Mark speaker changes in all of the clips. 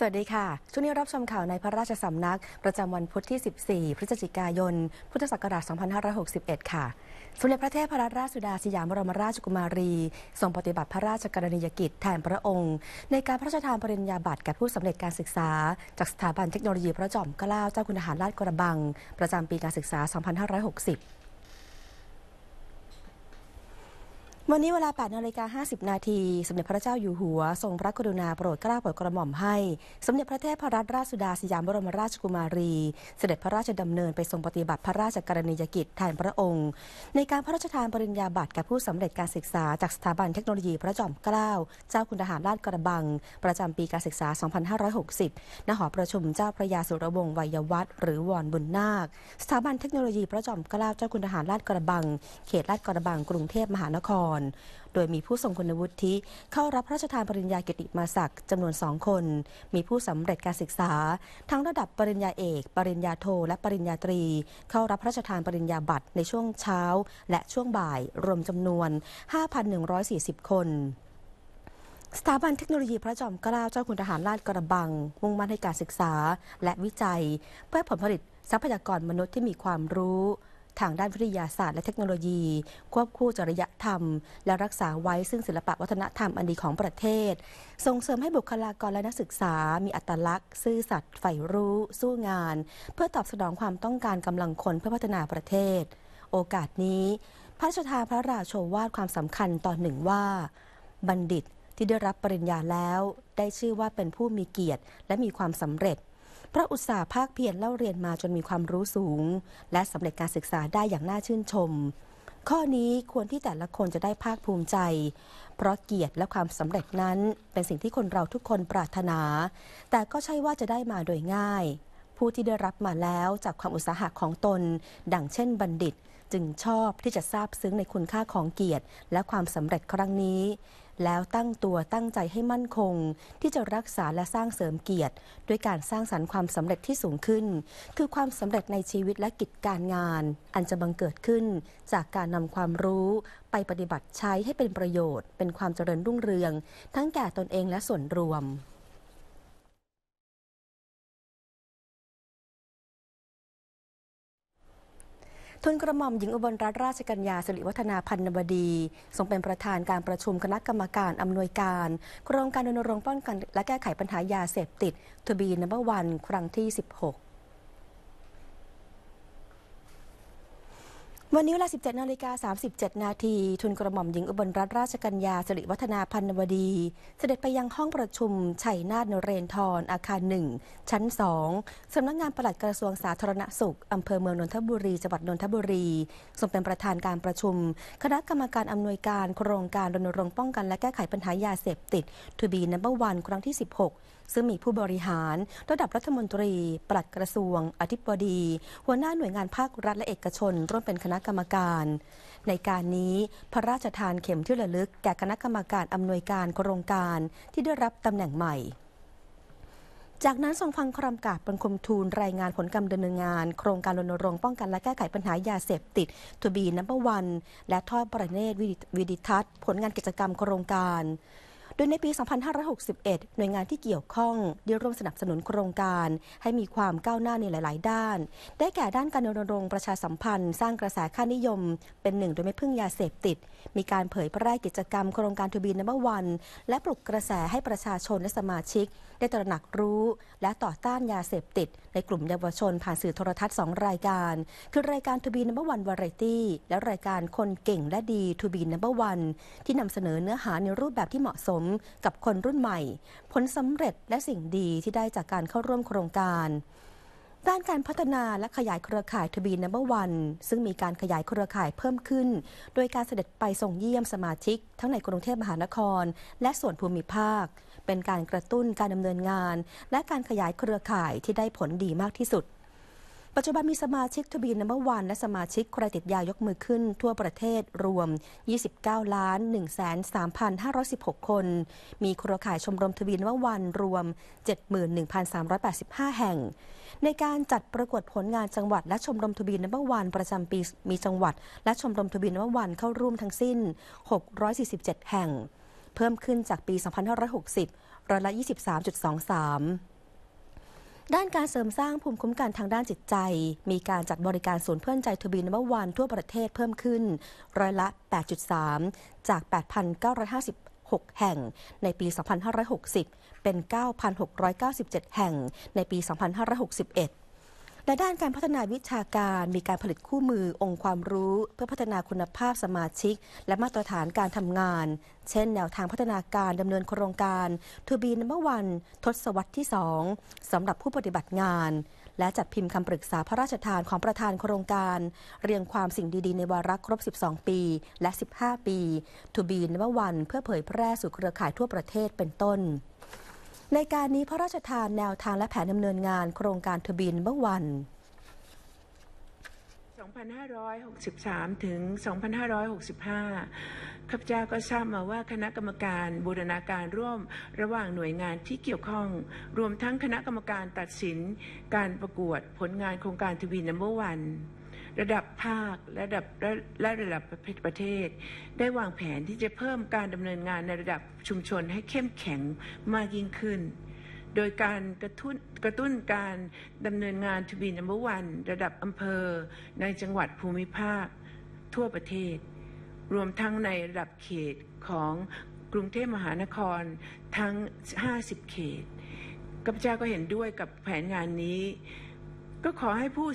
Speaker 1: สวัสดีค่ะ ช่วงนี้รับชมข่าวในพระราชสำนัก ประจำวันพุธที่ 14 พฤศจิกายน พุทธศักราช 2561 ค่ะ สมเด็จพระเทพพระราชสุดาสยามบรมราชกุมารีทรงปฏิบัติพระราชกรณียกิจแทนพระองค์ ในการพระราชทานปริญญาบัตรแก่ผู้สำเร็จการศึกษา จากสถาบันเทคโนโลยี พระจอมเกล้าเจ้าคุณทหารราชกระบังประจำปีการศึกษา 2560วันนี้เวลา8นาฬิกา50นาที สมเด็จพระเจ้าอยู่หัวทรงพระกรุณาโปรดเกล้าโปรดกระหม่อมให้ สมเด็จพระเทพรัตนราชสุดาสยามบรมราชกุมารี เสด็จพระราชดำเนินไปทรงปฏิบัติพระราชกรณียกิจแทนพระองค์ ในการพระราชทานปริญญาบัตรแก่ผู้สำเร็จการศึกษา จากสถาบันเทคโนโลยีพระจอมเกล้า เจ้าคุณทหารราชกระบัง ประจำปีการศึกษา 2560ณหอประชุมเจ้าพระยาสุรวงศ์วัยวัฒน์หรือวอนบุญนาค สถาบันเทคโนโลยีพระจอมเกล้าเจ้าคุณทหารราชกระบัง เขตราชกระบัง กรุงเทพมหานครรโดยมีผู้ทรงคุณวุฒิเข้ารับพระราชทานปริญญาเกียรติมาศักดิ์จำนวนสองคน มีผู้สำเร็จการศึกษา ทั้งระดับปริญญาเอก ปริญญาโทและปริญญาตรี เข้ารับพระราชทานปริญญาบัตรในช่วงเช้า และช่วงบ่าย รวมจำนวน 5,140 คนสถาบันเทคโนโลยีพระจอมเกล้าเจ้าคุณทหารราชกระบังมุ่งมั่นให้การศึกษาและวิจัย เพื่อผลผลิตทรัพยากรมนุษย์ที่มีความรู้ทางด้านวิทยาศาสตร์และเทคโนโลยี ควบคู่จริยธรรมและรักษาไว้ซึ่งศิลปะวัฒนธรรมอันดีของประเทศ ส่งเสริมให้บุคลากรและนักศึกษา มีอัตลักษณ์ซื่อสัตย์ใฝ่รู้ สู้งาน เพื่อตอบสนองความต้องการกำลังคนเพื่อพัฒนาประเทศ โอกาสนี้ พระราชทานพระราโชวาทความสำคัญตอนหนึ่งว่า บัณฑิตที่ได้รับปริญญาแล้ว ได้ชื่อว่าเป็นผู้มีเกียรติและมีความสำเร็จพระอุตสาห์ภาคเพียรเล่าเรียนมาจนมีความรู้สูง และสำเร็จการศึกษาได้อย่างน่าชื่นชม ข้อนี้ควรที่แต่ละคนจะได้ภาคภูมิใจ เพราะเกียรติและความสำเร็จนั้นเป็นสิ่งที่คนเราทุกคนปรารถนา แต่ก็ใช่ว่าจะได้มาโดยง่าย ผู้ที่ได้รับมาแล้วจากความอุตสาหะของตน ดังเช่น บัณฑิต จึงชอบที่จะทราบซึ้งในคุณค่าของเกียรติ และความสำเร็จครั้งนี้แล้วตั้งตัวตั้งใจให้มั่นคงที่จะรักษาและสร้างเสริมเกียรติ ด้วยการสร้างสรรค์ความสำเร็จที่สูงขึ้น คือความสำเร็จในชีวิตและกิจการงาน อันจะบังเกิดขึ้นจากการนำความรู้ไปปฏิบัติใช้ให้เป็นประโยชน์ เป็นความเจริญรุ่งเรือง ทั้งแก่ตนเองและส่วนรวมทุนกระหม่อมหญิงอุบลรัตนราชกัญญาสิริวัฒนาพันนบดีทรงเป็นประธานการประชุมคณะกรรมการอำนวยการโครงการรณรงค์ป้องกันและแก้ไขปัญหายาเสพติดทบีนัมเบอร์วัน ครั้งที่ 16วันนี้เวลา 17นาฬิกา37 นาที ทุนกระหม่อมหญิงอุบลรัตนราชกัญญาสิริวัฒนาพันวดี เสด็จไปยังห้องประชุม ชัยนาทนเรนทรอาคาร 1 ชั้น 2 สำนักงงานปลัดกระทรวงสาธารณสุข อำเภอเมืองนนทบุรีจังหวัดนนทบุรีทรงเป็นประธานการประชุม คณะกรรมการ อำนวยการโครงการรณรงค์ป้องกันและแก้ไขปัญหายาเสพติดทูบีนัมเบอร์วันครั้งที่ 16ซึ่งมีผู้บริหาร ระดับรัฐมนตรี ปลัดกระทรวง อธิบดี หัวหน้าหน่วยงานภาครัฐและเอกชน ร่วมเป็นคณะกรรมการ ในการนี้ พระราชทานเข็มที่ระลึก แก่คณะกรรมการอำนวยการโครงการ ที่ได้รับตำแหน่งใหม่ จากนั้นทรงฟังคำกาบบ็นคมทูลรายงานผลการดำเนินงาน โครงการรณรงค์ป้องกันและแก้ไขปัญหายาเสพติดทูบีนัมเบอร์วันและทอดประเนตรวิดิทัศน์ผลงานกิจกรรมโครงการดยในปี 2561 หน่วยงานที่เกี่ยวข้องได้ร่วมสนับสนุนโครงการให้มีความก้าวหน้าในหลายๆ ด้าน ได้แก่ด้านการรณรงค์ประชาสัมพันธ์ สร้างกระแสค่านิยม เป็นหนึ่งโดยไม่พึ่งยาเสพติด มีการเผยแพร่กิจกรรมโครงการทบีนัมเบวัน และปลุกกระแสให้ประชาชนและสมาชิก ได้ตระหนักรู้และต่อต้านยาเสพติดในกลุ่มเยาวชน ผ่านสื่อโทรทัศน์ 2 รายการ คือรายการทูบีนัมเบวันวาไรตี้และรายการคนเก่งและดีทูบีนัมเบวันที่นำเสนอเนื้อหาในรูปแบบที่เหมาะสมกับคนรุ่นใหม่ ผลสำเร็จและสิ่งดีที่ได้จากการเข้าร่วมโครงการ ด้านการพัฒนาและขยายเครือข่ายทบีนัเบอร์วันซึ่งมีการขยายเครือข่ายเพิ่มขึ้น โดยการเสด็จไปส่งเยี่ยมสมาชิก ทั้งในกรุงเทพมหานคร และส่วนภูมิภาค เป็นการกระตุ้นการดำเนินงาน และการขยายเครือข่ายที่ได้ผลดีมากที่สุดปัจจุบันมีสมาชิกทบีนนัมเบอร์วันและสมาชิกใครติดยายกมือขึ้นทั่วประเทศรวม 29ล้าน1 3 5 1 6 คน มีเครือข่ายชมรมทบีนนัมเบอร์วันรวม 71,385 แห่ง ในการจัดประกวดผลงานจังหวัดและชมรมทบีนนัมเบอร์วันประจำปีมีจังหวัด และชมรมทบีนนัมเบอร์วันเข้าร่วมทั้งสิ้น 647 แห่ง เพิ่มขึ้นจากปี 2560 ร้อยละ 23.23ด้านการเสริมสร้างภูมิคุ้มกันทางด้านจิตใจ มีการจัดบริการศูนย์เพื่อนใจทบีนัมอวันทั่วประเทศเพิ่มขึ้น ร้อยละ 8.3 จาก 8,956 แห่งในปี 2560 เป็น 9,697 แห่งในปี 2561และด้านการพัฒนาวิชาการมีการผลิตคู่มือองค์ความรู้เพื่อพัฒนาคุณภาพสมาชิก และมาตรฐานการทำงาน เช่น แนวทางพัฒนาการดำเนินโครงการทูบีนเมื่อวัน ทศวรรษที่ 2 สำหรับผู้ปฏิบัติงาน และจัดพิมพ์คำปรึกษาพระราชทานของประธานโครงการ เรียงความสิ่งดีๆในวาระครบ 12 ปีและ 15 ปีทูบีนเมื่อวันเพื่อเผยแพร่สู่เครือข่ายทั่วประเทศเป็นต้นในการนี้พระราชทานแนวทางและแผนดำเนินงานโครงการทบินเมื่อวัน
Speaker 2: 2563 ถึง 2565ข้าพเจ้าก็ทราบมาว่าคณะกรรมการ บูรณาการร่วมระหว่างหน่วยงานที่เกี่ยวข้อง รวมทั้งคณะกรรมการตัดสินการประกวดผลงานโครงการทวีนัมเบอร์วันระดับภาคระดับและระดับประเทศ ได้วางแผนที่จะเพิ่มการดำเนินงานในระดับชุมชนให้เข้มแข็งมากยิ่งขึ้น โดยการกระตุ้นกระตุ้นการดำเนินงานทบีนัมเบอร์วันระดับอำเภอในจังหวัดภูมิภาคทั่วประเทศ รวมทั้งในระดับเขตของกรุงเทพมหานครทั้ง 50 เขตกัปจาก็เห็นด้วยกับแผนงานนี้ก็ขอให้ผู้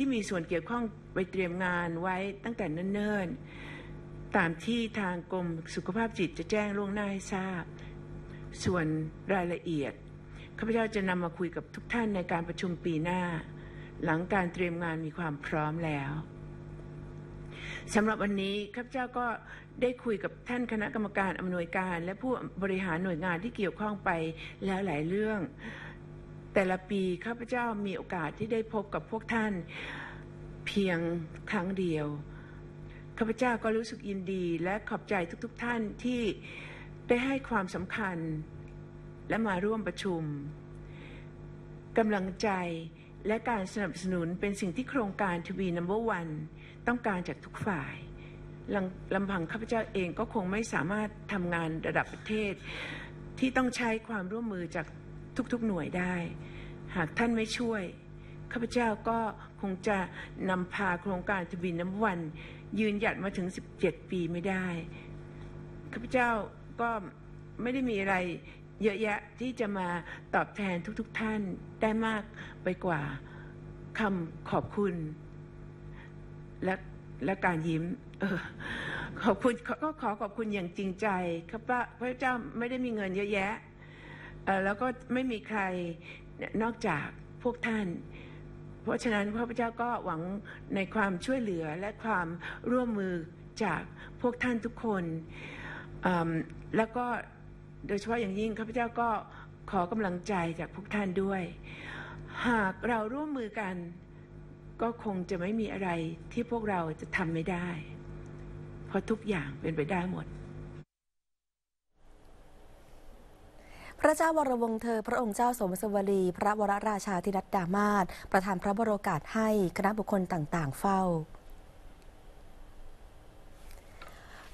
Speaker 2: ที่มีส่วนเกี่ยวข้องไปเตรียมงานไว้ตั้งแต่เนิ่นๆตามที่ทางกรมสุขภาพจิตจะแจ้งล่วงหน้าให้ทราบ ส่วนรายละเอียดข้าพเจ้าจะนำมาคุยกับทุกท่านในการประชุมปีหน้า หลังการเตรียมงานมีความพร้อมแล้วสำหรับวันนี้ข้าพเจ้าก็ได้คุยกับท่านคณะกรรมการอำนวยการ และผู้บริหารหน่วยงานที่เกี่ยวข้องไปแล้วหลายเรื่องแต่ละปีข้าพเจ้ามีโอกาสที่ได้พบกับพวกท่านเพียงครั้งเดียวข้าพเจ้าก็รู้สึกยินดีและขอบใจทุกๆทท่านที่ได้ให้ความสำคัญและมาร่วมประชุมกำลังใจและการสนับสนุน เป็นสิ่งที่โครงการทวีนัมเบอร์วันต้องการจากทุกฝ่ายลำพังข้าพเจ้าเองก็คงไม่สามารถทำงานระดับประเทศ ที่ต้องใช้ความร่วมมือจากทุกๆหน่วยได้ หากท่านไม่ช่วยข้าพเจ้าก็คงจะนำพาโครงการทวินน้ำวัน ยืนหยัดมาถึง17ปีไม่ได้ข้าพเจ้าก็ไม่ได้มีอะไรเยอะแยะที่จะมาตอบแทนทุก ๆทท่านได้มากไปกว่าคำขอบคุณ และและการยิ้มออขอบคุณก็ขอขอบคุณอย่างจริงใจข้าพเจ้าไม่ได้มีเงินเยอะแยะแล้วก็ไม่มีใครนอกจากพวกท่าน เพราะฉะนั้นพระพุทธเจ้าก็หวังในความช่วยเหลือและความร่วมมือจากพวกท่านทุกคน แล้วก็โดยเฉพาะอย่างยิ่งพระพเจ้าก็ขอกำลังใจจากพวกท่านด้วย หากเราร่วมมือกัน ก็คงจะไม่มีอะไรที่พวกเราจะทำไม่ได้เพราะทุกอย่างเป็นไปได้หมด
Speaker 1: พระเจ้าวรวงเธอพระองค์เจ้าสมสวรีพระวรราชาธินัดดามาศประธานพระบรโอกาสให้คณะบุคคลต่างๆเฝ้า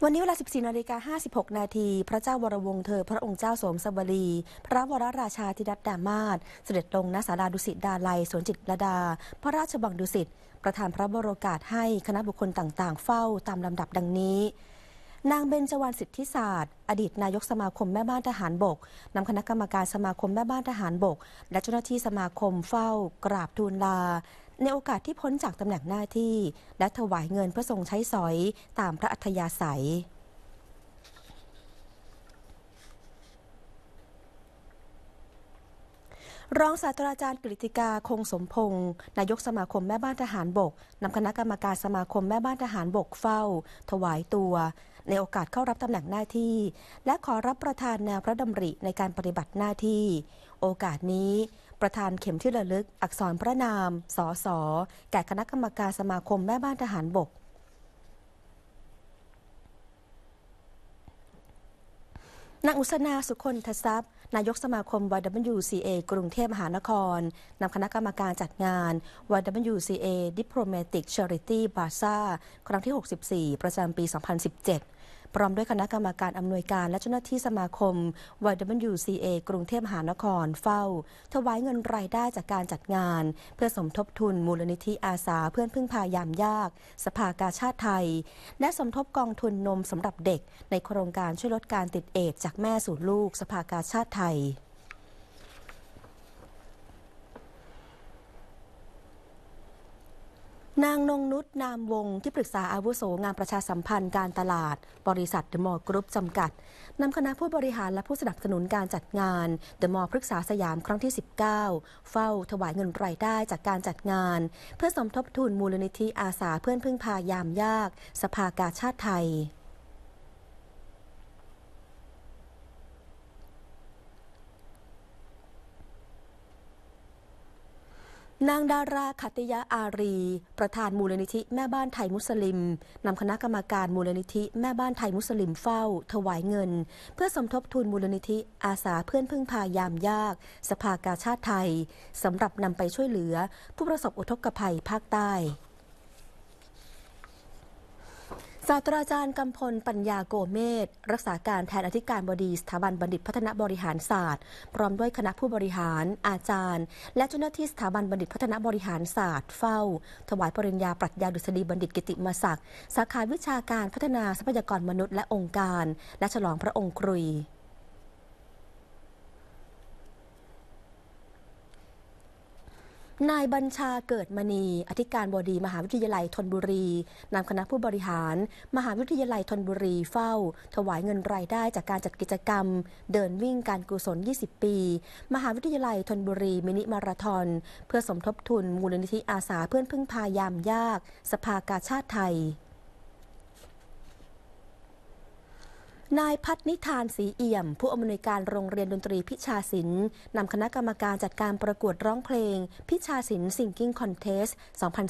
Speaker 1: วันนี้เวลา 14นาฬิกา56 นาทีพระเจ้าวรวงเธอพระองค์เจ้าสมสวรี พระวรราชาธิดัตดามาศเสด็จลงณศาลาดุสิตดาลัยสวนจิตรดา พระราชบังดุสิตประธานพระบรโอกาสให้คณะบุคคลต่างๆ เฝ้าตามลำดับดังนี้นางเบญจวรรณสิทธิศาสตร์ อดีตนายกสมาคมแม่บ้านทหารบก นำคณะกรรมการสมาคมแม่บ้านทหารบก และเจ้าหน้าที่สมาคมเฝ้ากราบทูลลา ในโอกาสที่พ้นจากตำแหน่งหน้าที่ และถวายเงินเพื่อทรงใช้สอยตามพระอัธยาศัยรองศาสตราจารย์กฤติกาคงสมพงศ์นายกสมาคมแม่บ้านทหารบกนำคณะกรรมการสมาคมแม่บ้านทหารบกเฝ้า ถวายตัว ในโอกาสเข้ารับตำแหน่งหน้าที่ และขอรับประธานแนวพระดำริในการปฏิบัติหน้าที่ โอกาสนี้ ประธานเข็มที่ระลึกอักษรพระนามสสแก่คณะกรรมการสมาคมแม่บ้านทหารบกนางอุสนาสุคนทรัพย์นายกสมาคม YWCA กรุงเทพมหานครนำคณะกรรมการจัดงาน YWCA Diplomatic Charity Bazaar ครั้งที่ 64 ประจำปี 2017พร้อมด้วยคณะกรรมการอำนวยการและเจ้าหน้าที่สมาคม YWCA กรุงเทพมหานคร เฝ้าถวายเงินรายได้จากการจัดงานเพื่อสมทบทุนมูลนิธิอาสาเพื่อนพึ่งพายามยากสภากาชาติไทย และสมทบกองทุนนมสำหรับเด็กในโครงการช่วยลดการติดเอดจากแม่สู่ลูกสภากาชาติไทยนางนงนุชนามวงที่ปรึกษาอาวุโสงานประชาสัมพันธ์การตลาด บริษัทเดอะมอลล์กรุ๊ปจำกัด นำคณะผู้บริหารและผู้สนับสนุนการจัดงานเดอะมอลล์พฤกษาสยามครั้งที่ 19 เฝ้าถวายเงินรายได้จากการจัดงาน เพื่อสมทบทุนมูลนิธิอาสาเพื่อนพึ่งพายามยาก สภากาชาติไทยนางดาราคัตยาอารี ประธานมูลนิธิแม่บ้านไทยมุสลิมนำคณะกรรมการมูลนิธิแม่บ้านไทยมุสลิมเฝ้าถวายเงิน เพื่อสมทบทุนมูลนิธิอาสาเพื่อนพึ่งพายามยาก สภากาชาติไทยสำหรับนำไปช่วยเหลือ ผู้ประสบอุทกภัยภาคใต้ศาสตราจารย์กำพลปัญญาโกเมศรักษาการแทนอธิการบดีสถาบันบัณฑิต พัฒนาบริหารศาสตร์ พร้อมด้วยคณะผู้บริหาร อาจารย์ และเจ้าหน้าที่สถาบันบัณฑิตพัฒนาบริหารศาสตร์ เฝ้า ถวายปริญญาปรัชญาดุษฎีบัณฑิตกิติมศักดิ์สาขาวิชาการพัฒนาทรัพยากรมนุษย์ และองค์การ และฉลองพระองค์ครุยนายบัญชาเกิดมณี อธิการบดีมหาวิทยาลัยธนบุรีนำคณะผู้บริหาร มหาวิทยาลัยธนบุรีเฝ้า ถวายเงินรายได้จากการจัดกิจกรรม เดินวิ่งการกุศล 20 ปี มหาวิทยาลัยธนบุรี มินิมาราทอนเพื่อสมทบทุนมูลนิธิอาสาเพื่อนพึ่งพายามยาก สภากาชาติไทยนายพัฒนิธานสีเอี่ยม ผู้อำนวยการโรงเรียนดนตรีพิชาศิลป์นำคณะกรรมการจัดการประกวดร้องเพลงพิชาศิลป์ s i n g i n อ c o n t ส s t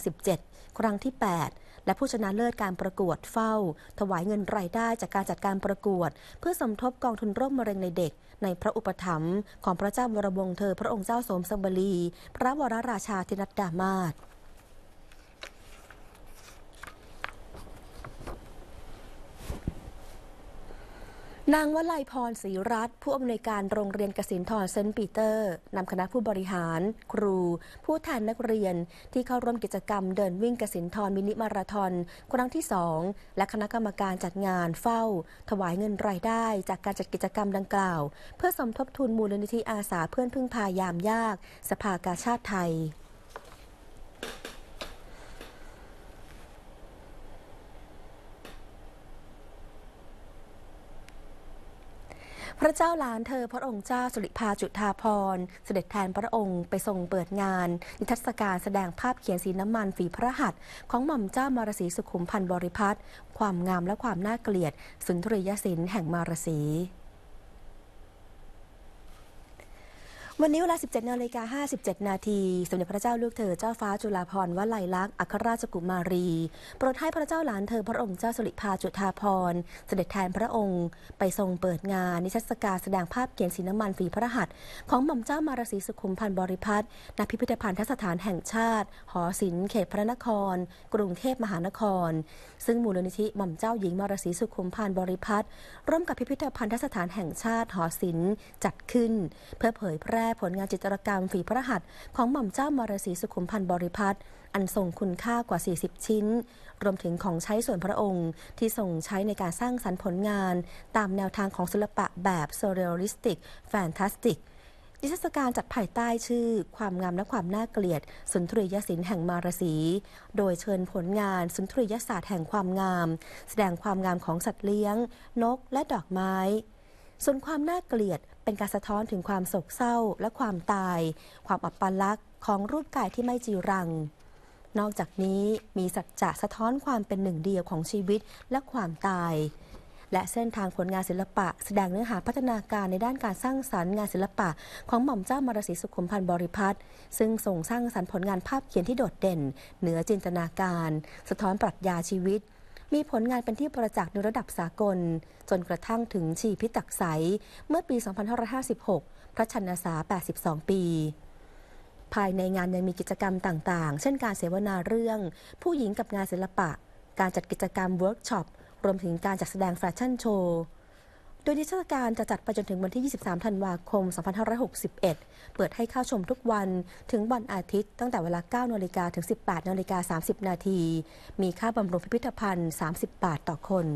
Speaker 1: 2017 ครั้งที่ 8 และผู้ชนะเลิศการประกวดเฝ้าถวายเงินรายได้จากการจัดการประกวด เพื่อสมทบกองทุนร่มมะเร็งในเด็ก ในพระอุปถัมภ์ของพระเจ้าวรวงเธอพระองค์เจ้าสมสบรี พระวรราชาธินัดดามาศนางวลัยพรศรีรัตน์ผู้อำนวยการโรงเรียนกสินทรเซนต์ปีเตอร์นำคณะผู้บริหารครู ผู้แทนนักเรียนที่เข้าร่วมกิจกรรมเดินวิ่งกสินทรมินิมาราทอนครั้งที่2และคณะกรรมการจัดงานเฝ้า ถวายเงินรายได้จากการจัดกิจกรรมดังกล่าว เพื่อสมทบทุนมูลนิธิอาสาเพื่อนพึ่งพายามยากสภากาชาติไทยพระเจ้าหลานเธอพระองค์เจ้าสุริภาจุฑาพรเสด็จแทนพระองค์ไปทรงเปิดงานนิทรรศการแสดงภาพเขียนสีน้ำมันฝีพระหัต์ของหม่อมเจ้ามารสีสุขุมพันธ์บริพัตรความงามและความน่าเกลียด สุนทรียศิลป์แห่งมารสีวันนี้เวลา 17นาฬิกา57นาทีสมเด็จพระเจ้าลูกเธอ เจ้าฟ้าจุฬาภรณ์วลัยลักษณ์อัครราชกุมารี โปรดให้พระเจ้าหลานเธอพระองค์เจ้าสุริภาจุฑาภรณ์เสด็จแทนพระองค์ไปทรงเปิดงาน นิทรรศการแสดงภาพเขียนสีน้ำมันฝีพระหัตถ์ของหม่อมเจ้ามารสีสุขุมพันธ์บริพัตรณพิพิธภัณฑสถานแห่งชาติ หอศิลป์เขตพระนคร กรุงเทพมหานคร ซึ่งมูลนิธิหม่อมเจ้าหญิงมารสีสุขุมพันธ์บริพัตรร่วมกับพิพิธภัณฑสถานแห่งชาติหอศิลป์จัดขึ้นเพื่อเผยแพร่ร่ผลงานจิตรกรรมฝีพระหัตถ์ของหม่อมเจ้ามรสีสุขุมพันธ์บริพัตร อันทรงคุณค่ากว่า 40 ชิ้น รวมถึงของใช้ส่วนพระองค์ที่ส่งใช้ในการสร้างสรรค์ผลงาน ตามแนวทางของศิลปะแบบโซเรียลิสติกแฟนตาสติกนิทรรศการจัดภายใต้ชื่อ ความงามและความน่าเกลียดสุนทรียศิลป์แห่งมารสี โดยเชิญผลงานสุนทรียศาสตร์แห่งความงาม แสดงความงามของสัตว์เลี้ยงนกและดอกไม้ส่วนความน่าเกลียดเป็นการสะท้อนถึงความโศกเศร้าและความตายความอับปลักษ์ของรูปกายที่ไม่จีรัง นอกจากนี้มีสัจจะสะท้อนความเป็นหนึ่งเดียวของชีวิตและความตาย และเส้นทางผลงานศิลปะแสดงเนื้อหาพัฒนาการในด้านการสร้างสารรค์งานศิลปะ ของหม่อมเจ้ามารสีสุขุมพันธ์บริพัตรซึ่งส่งสร้างสารรค์ผลงานภาพเขียนที่โดดเด่น เหนือจินตนาการ สะท้อนปรัชญาชีวิตมีผลงานเป็นที่ประจักษ์ในระดับสากล จนกระทั่งถึงชีพิตักใส เมื่อปี 2556 พระชนสา82 ปี ภายในงานยังมีกิจกรรมต่าง ๆ เช่นการเสวนาเรื่อง ผู้หญิงกับงานศิลปะ การจัดกิจกรรมเวิร์กช็อป รวมถึงการจัดแสดงแฟชั่นโชว์โดยนิทรรศการจะจัดไปจนถึงวันที่ 23 ธันวาคม 2561 เปิดให้เข้าชมทุกวัน ถึงวันอาทิตย์ ตั้งแต่เวลา 9 นาฬิกาถึง 18 นาฬิกา 30 นาที มีค่าบำรุงพิพิธภัณฑ์ 30 บาทต่อคน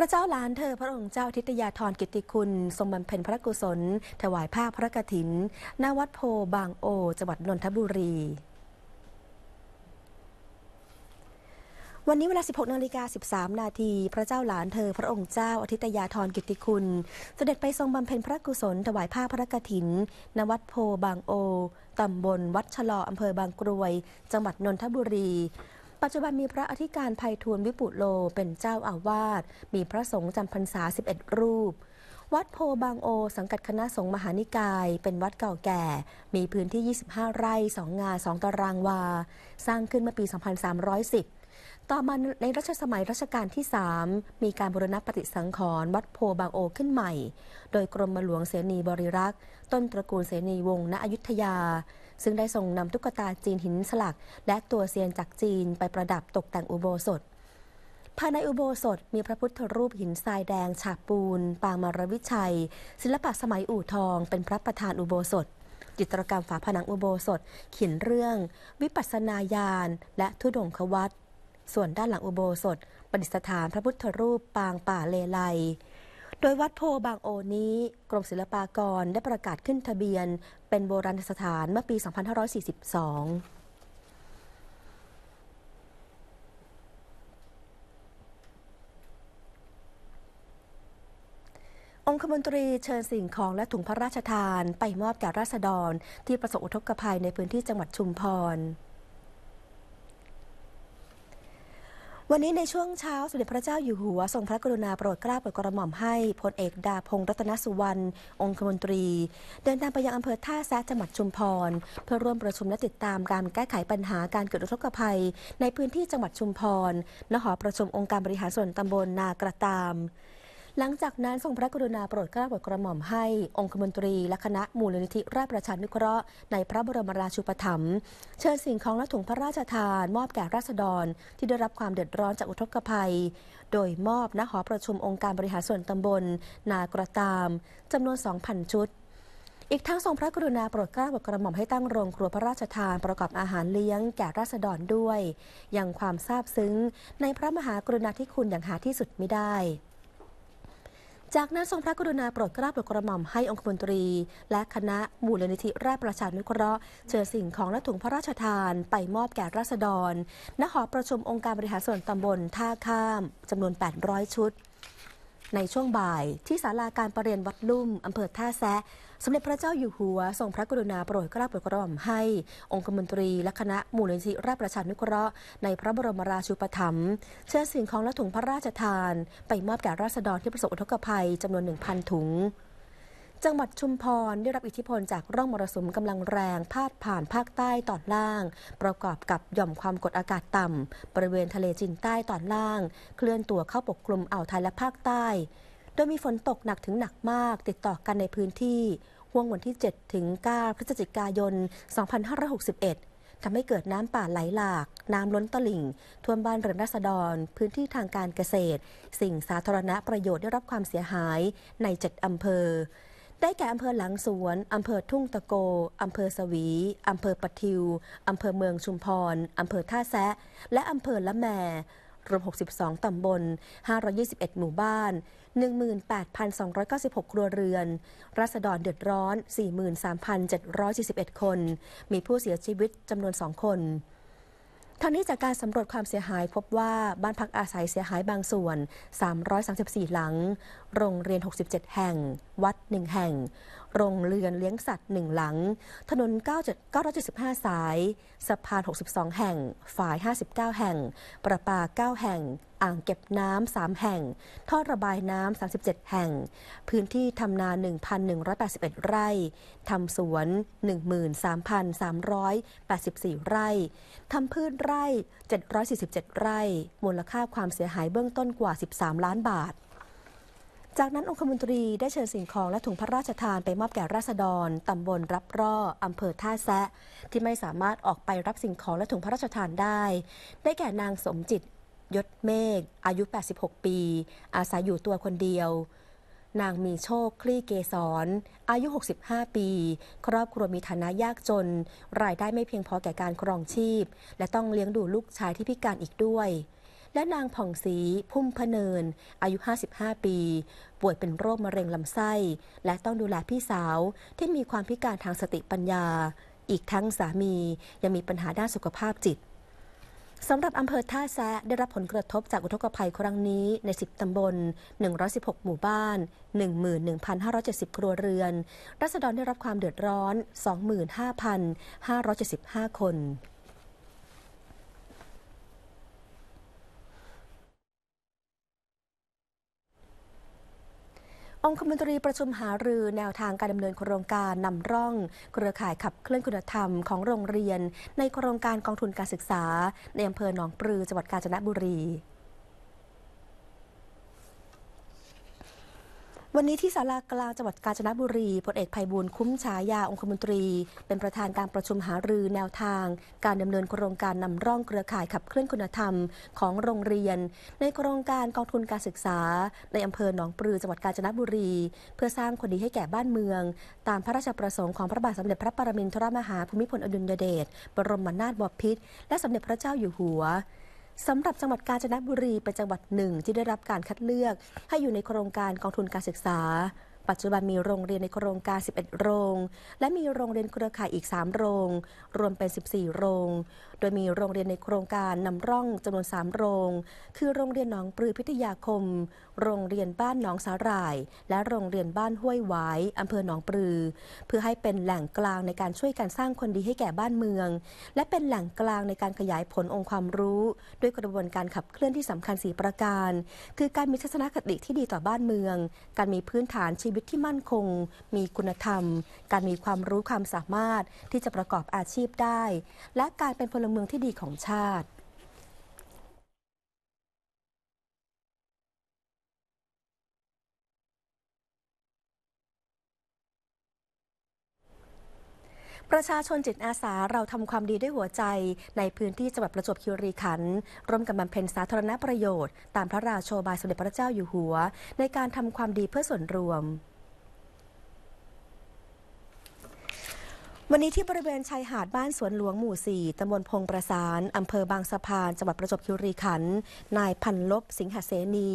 Speaker 1: พระเจ้าล้านเธอพระองค์เจ้าทิตยาธรกิติคุณทรงบำเพ็ญพระกุศล ถวายผ้าพระกฐินณวัดโพบางโอจังหวัดนนทบุรี วันนี้เวลา 16นาฬิกา13 นาที พระเจ้าหลานเธอพระองค์เจ้าอธิตยาธรกิติคุณ เสด็จไปทรงบำเพ็ญพระกุศลถวายผ้าพระกฐินณวัดโพบางโอตำบลวัดชะลออำเภอบางกรวยจังหวัดนนทบุรีปัจจุบันมีพระอธิการภัยทูลวิปุโลเป็นเจ้าอาวาส มีพระสงฆ์จำพรรษา 11 รูป วัดโพบางโอสังกัดคณะสงฆ์มหานิกาย เป็นวัดเก่าแก่ มีพื้นที่ 25 ไร่ 2 งา2ตารางวา สร้างขึ้นเมื่อปี 2310 ต่อมาในรัชสมัยรัชกาลที่ 3 มีการบูรณะปฏิสังขรณ์วัดโพบางโอขึ้นใหม่ โดยกรมหลวงเสนีบริรักษ์ ต้นตระกูลเสนีวงศ์ณอยุธยาซึ่งได้ส่งนำตุ๊กตาจีนหินสลัก และตัวเซียนจากจีนไปประดับตกแต่งอุโบสถภายในอุโบสถ มีพระพุทธรูปหินทรายแดง ฉาบปูนปางมารวิชัย ศิลปะสมัยอู่ทอง เป็นพระประธานอุโบสถ จิตรกรรมฝาผนังอุโบสถเขียนเรื่อง วิปัสนาญาณและทุดงควัตส่วนด้านหลังอุโบสถประดิษฐานพระพุทธรูปปางป่าเลไลโดยวัดโพบางโอนี้กรมศิลปากรได้ประกาศขึ้นทะเบียน เป็นโบราณสถานเมื่อปี 2542 องคมนตรีเชิญสิ่งของและถุงพระราชทานไปมอบแก่ราษฎรที่ประสบอุทกภัยในพื้นที่จังหวัดชุมพรวันนี้ในช่วงเช้าสมเด็จพระเจ้าอยู่หัว ทรงพระกรุณาโปรดเกล้าโปรดกระหม่อมให้พลเอกดาพงศ์รัตนสุวรรณองคมนตรี เดินทางไปยังอำเภอท่าแซะจังหวัดชุมพร เพื่อร่วมประชุมและติดตามการแก้ไขปัญหาการเกิดอุทกภัย ในพื้นที่จังหวัดชุมพรณหอประชุมองค์การบริหารส่วนตำบลนากระตามหลังจากนั้น ทรงพระกรุณาโปรดเกล้าโปรดกระหม่อมให้องคมนตรี และคณะมูลนิธิ ราชประชานุเคราะห์ในพระบรมราชูปถัมภ์เชิญสิ่งของและถุงพระราชทาน มอบแก่ราษฎรที่ได้รับความเดือดร้อนจากอุทกภัย โดยมอบณหอประชุมองค์การบริหารส่วนตำบล นากระตาม จำนวน 2,000ชุด อีกทั้งทรงพระกรุณาโปรดเกล้าโปรดกระหม่อมให้ตั้งโรงครัวพระราชทานประกอบอาหารเลี้ยงแก่ราษฎรด้วย ยังความซาบซึ้งในพระมหากรุณาธิคุณอย่างหาที่สุดไม่ได้จากนั้นทรงพระกรุณาโปรดกลาาโปรดกระหม่อมให้องคมนตรี และคณะมูลนิธิราชประชานุเคราะห์เชิญสิ่งของและถุงพระราชทานไปมอบแก่ราษฎรณหอประชุมองค์การบริหารส่วนตำบลท่าข้ามจำนวน 800 ชุดในช่วงบ่ายที่ศาลาการประเรียนวัดลุ่มอำเภอท่าแซะสมเด็จพระเจ้าอยู่หัวทรงพระกรุณาโปรดเกล้าโปรดกระหม่อม ให้องคมนตรีและคณะมูลนิธิราชประชานุเคราะห์ในพระบรมราชูปถัมภ์เชิญสิ่งของและถุงพระราชทาน ไปมอบแก่ราษฎรที่ประสบอุทกภัยจำนวน1,000ถุงจังหวัดชุมพรได้รับอิทธิพลจากร่องมรสุมกำลังแรงพาดผ่านภาคใต้ตอนล่าง ประกอบกับหย่อมความกดอากาศต่ำบริเวณทะเลจีนใต้ตอนล่าง เคลื่อนตัวเข้าปกคลุมอ่าวไทยและภาคใต้ โดยมีฝนตกหนักถึงหนักมากติดต่อกันในพื้นที่ ห่วงวันที่7ถึง9พฤศจิกายน 2561 ทำให้เกิดน้ำป่าไหลหลาก น้ำล้นตลิ่งท่วมบ้านเรือนราษฎรพื้นที่ทางการเกษตร สิ่งสาธารณประโยชน์ได้รับความเสียหายใน 7 อำเภอได้แก่อำเภอหลังสวน อำเภอทุ่งตะโก อำเภอสวี อำเภอปะทิว อำเภอเมืองชุมพร อำเภอท่าแซะ และอำเภอละแม รวม 62 ตำบล 521 หมู่บ้าน 18,296 ครัวเรือน รัศดรเดือดร้อน 43,741 คน มีผู้เสียชีวิตจำนวน 2 คนทังนี้จากการสำรวจความเสียหายพบว่าบ้านพักอาศัยเสียหายบางส่วน 334 หลังโรงเรียน 67 แห่ง วัด 1 แห่งโรงเรือนเลี้ยงสัตว์หนึ่งหลัง ถนน975 สายสะพาน 62 แห่ง ฝาย 59 แห่ง ประปา 9 แห่ง อ่างเก็บน้ำ3แห่ง ท่อระบายน้ำ37 แห่ง พื้นที่ทำนา 1,181 ไร่ทำสวน 13,384 ไร่ทำพืชไร่ 747 ไร่ มูลค่าความเสียหายเบื้องต้นกว่า 13 ล้านบาทจากนั้นองคมนตรีได้เชิญสิ่งของและถุงพระราชทานไปมอบแก่ราษฎรตำบลรับร่ออำเภอท่าแซะที่ไม่สามารถออกไปรับสิ่งของและถุงพระราชทานได้ ได้แก่นางสมจิต ยศเมฆอายุ 86 ปี อาศัยอยู่ตัวคนเดียว นางมีโชคคลี่เกษรออายุ 65 ปี ครอบครัวมีฐานะยากจน รายได้ไม่เพียงพอแก่การครองชีพ และต้องเลี้ยงดูลูกชายที่พิการอีกด้วยและนางผ่องศรีพุ่มพเนิน อายุ 55 ปี ป่วยเป็นโรคมะเร็งลำไส้ และต้องดูแลพี่สาวที่มีความพิการทางสติปัญญา อีกทั้งสามียังมีปัญหาด้านสุขภาพจิตสำหรับอำเภอท่าแซะได้รับผลกระทบจากอุทกภัยครั้งนี้ใน 10 ตำบล 116 หมู่บ้าน 11,570 ครัวเรือนรัศดรได้รับความเดือดร้อน 25,575 คนองคมนตรีประชุมหารือแนวทางการดำเนินโครงการนำร่องเครือข่ายขับเคลื่อนคุณธรรมของโรงเรียน ในโครงการกองทุนการศึกษา ในอำเภอหนองปลือจังหวัดกาญจนบุรีวันนี้ที่ศาลากลางจังหวัดกาญจนบุรีพลเอกภัยบูลคุ้มฉายาองคมนตรี เป็นประธานการประชุมหารือแนวทาง การดำเนินโครงการนำร่องเครือข่ายขับเคลื่อนคุณธรรมของโรงเรียนในโครงการกองทุนการศึกษาในอำเภอหนองปลือจังหวัดกาญจนบุรี เพื่อสร้างคนดีให้แก่บ้านเมือง ตามพระราชประสงค์ของพระบาทสมเด็จพระปรมินทรมหาภูมิพลอดุลยเดชบรมนาถบพิตรและสมเด็จพระเจ้าอยู่หัวสำหรับจังหวัดกาญจนบุรี เป็นจังหวัดหนึ่งที่ได้รับการคัดเลือกให้อยู่ในโครงการกองทุนการศึกษา ปัจจุบันมีโรงเรียนในโครงการ 11 โรง และมีโรงเรียนเครือข่ายอีก 3 โรง รวมเป็น 14 โรงโดยมีโรงเรียนในโครงการนำร่องจำนวน3โรง คือโรงเรียนหนองปลือพิทยาคม โรงเรียนบ้านหนองสาหร่าย และโรงเรียนบ้านห้วยหวายอำเภอหนองปลือ เพื่อให้เป็นแหล่งกลางในการช่วยกันสร้างคนดีให้แก่บ้านเมือง และเป็นแหล่งกลางในการขยายผลองค์ความรู้ ด้วยกระบวนการขับเคลื่อนที่สำคัญสีประการ คือการมีทัศนคติที่ดีต่อบ้านเมือง การมีพื้นฐานชีวิตที่มั่นคง มีคุณธรรม การมีความรู้ความสามารถที่จะประกอบอาชีพได้ และการเป็นพลลเมืองที่ดีของชาติ ประชาชนจิตอาสาเราทำความดีด้วยหัวใจในพื้นที่จังหวัดประจวบคีรีขันธ์ร่วมกันบำเพ็ญสาธารณประโยชน์ ตามพระราโชบายสมเด็จพระเจ้าอยู่หัวในการทำความดีเพื่อส่วนรวมวันนี้ที่บริเวณชายหาดบ้านสวนหลวงหมู่ 4 ตำบลพงประสานอำเภอบางสะพานจังหวัดประจวบคีรีขันธ์ นายพันลบสิงหเสนี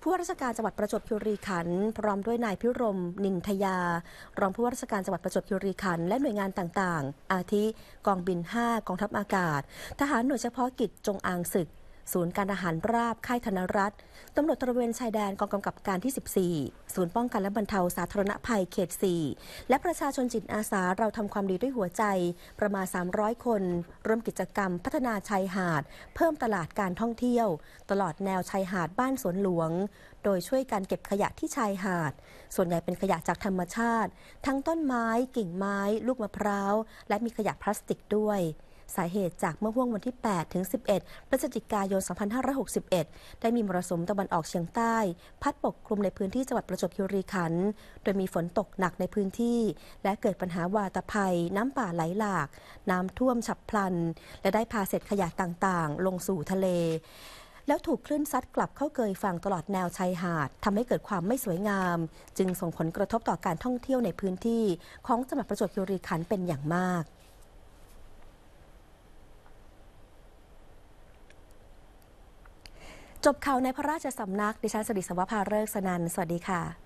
Speaker 1: ผู้ว่าราชการจังหวัดประจวบคีรีขันธ์พร้อมด้วยนายพิรมนินทยา รองผู้ว่าราชการจังหวัดประจวบคีรีขันธ์และหน่วยงานต่าง ๆ อาทิกองบิน5กองทัพอากาศ ทหารหน่วยเฉพาะกิจจงอางศึกศูนย์การทหารราบค่ายธนรัฐตำรวจตระเวนชายแดนกองกำกับการที่ 14 ศูนย์ป้องกันและบรรเทาสาธารณภัยเขต 4 และประชาชนจิตอาสาเราทำความดีด้วยหัวใจ ประมาณ 300 คนร่วมกิจกรรมพัฒนาชายหาด เพิ่มตลาดการท่องเที่ยวตลอดแนวชายหาดบ้านสวนหลวง โดยช่วยการเก็บขยะที่ชายหาด ส่วนใหญ่เป็นขยะจากธรรมชาติ ทั้งต้นไม้ กิ่งไม้ ลูกมะพร้าวและมีขยะพลาสติกด้วยสาเหตุจากเมื่อห่วงวันที่ 8 ถึง 11 พฤศจิกายน 2561 ได้มีมรสุมตะวันออกเฉียงใต้ พัดปกคลุมในพื้นที่จังหวัดประจวบคีรีขันธ์ โดยมีฝนตกหนักในพื้นที่ และเกิดปัญหาวาตภัย น้ำป่าไหลหลาก น้ำท่วมฉับพลัน และได้พาเศษขยะต่าง ๆ ลงสู่ทะเล แล้วถูกคลื่นซัดกลับเข้าเกยฝั่งตลอดแนวชายหาดทำให้เกิดความไม่สวยงาม จึงส่งผลกระทบต่อการท่องเที่ยวในพื้นที่ ของจังหวัดประจวบคีรีขันธ์เป็นอย่างมากจบข่าวในพระราชสำนักดิฉันสดิสวัสดภาเริกสนัน สวัสดีค่ะ